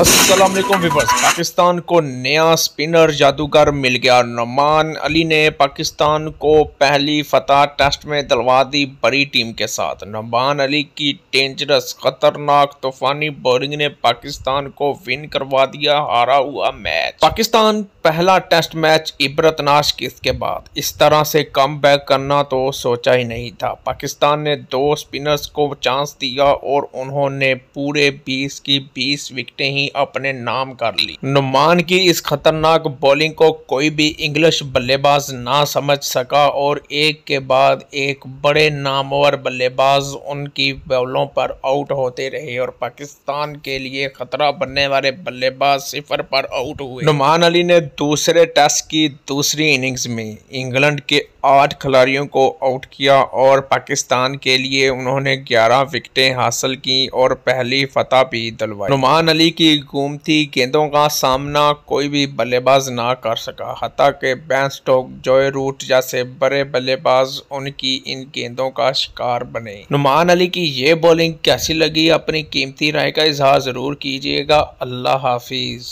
अस्सलाम वालेकुम पाकिस्तान को नया स्पिनर जादूगर मिल गया नुमान अली ने पाकिस्तान को पहली फतह टेस्ट में दिलवा दी बड़ी टीम के साथ नुमान अली की डेंजरस खतरनाक तूफानी बॉलिंग ने पाकिस्तान को विन करवा दिया हारा हुआ मैच पाकिस्तान पहला टेस्ट मैच इबरतनाश किस के बाद इस तरह से कम बैक करना तो सोचा ही नहीं था पाकिस्तान ने दो स्पिनर्स को चांस दिया और उन्होंने पूरे बीस की बीस विकटें ही अपने नाम कर ली नुमान की इस खतरनाक बॉलिंग को कोई भी इंग्लिश बल्लेबाज ना समझ सका और एक के बाद एक बड़े नामवर बल्लेबाज उनकी बॉलों पर आउट होते रहे और पाकिस्तान के लिए खतरा बनने वाले बल्लेबाज सिफर पर आउट हुए नुमान अली ने दूसरे टेस्ट की दूसरी इनिंग्स में इंग्लैंड के आठ खिलाड़ियों को आउट किया और पाकिस्तान के लिए उन्होंने ग्यारह विकटें हासिल की और पहली फतह भी दिलवाई नुमान अली की घूमती गेंदों का सामना कोई भी बल्लेबाज ना कर सका हती के बैन स्टोक जॉय रूट जैसे बड़े बल्लेबाज उनकी इन गेंदों का शिकार बने नुमान अली की ये बॉलिंग कैसी लगी अपनी कीमती राय का इजहार ज़रूर कीजिएगा अल्लाह हाफिज़